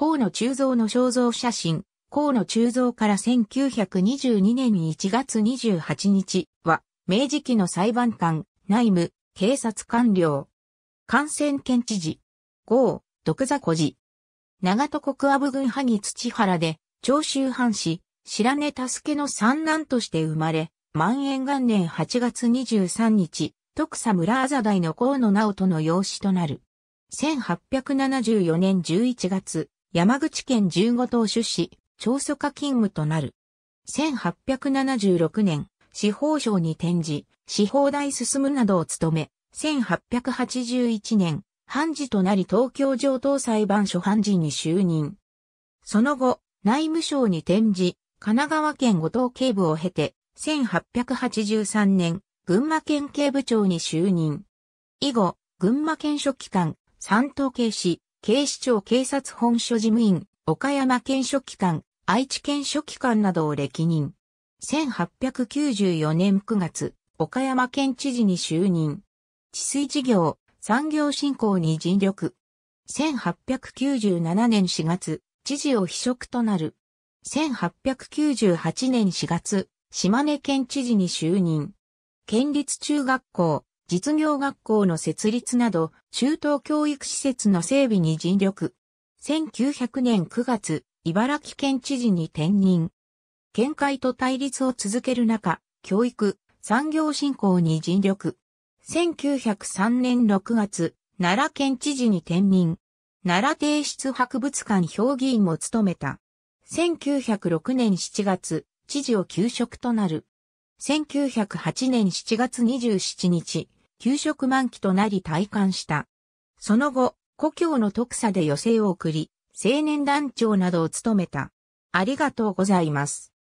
河野中蔵の肖像写真、河野中蔵から1922年1月28日は、明治期の裁判官、内務、警察官僚。感染県知事。豪、独座小寺。長戸国阿部郡萩土原で、長州藩士、白根助の三男として生まれ、万延元年8月23日、徳佐村麻大の河野直人の養子となる。1874年11月、山口県十五島出資、長蘇課勤務となる。1876年、司法省に転じ、司法大進むなどを務め、1881年、判事となり東京上等裁判所判事に就任。その後、内務省に転じ、神奈川県五島警部を経て、1883年、群馬県警部長に就任。以後、群馬県書記官、三等警視、警視庁警察本所事務員、岡山県書記官、愛知県書記官などを歴任。1894年9月、岡山県知事に就任。治水事業、産業振興に尽力。1897年4月、知事を秘職となる。1898年4月、島根県知事に就任。県立中学校、実業学校の設立など、中等教育施設の整備に尽力。1900年9月、茨城県知事に転任。見解と対立を続ける中、教育、産業振興に尽力。1903年6月、奈良県知事に転任。奈良帝室博物館評議員も務めた。1906年7月、知事を休職となる。1908年7月27日、休職満期となり退官した。その後、故郷の徳佐で余生を送り、青年団長などを務めた。ありがとうございます。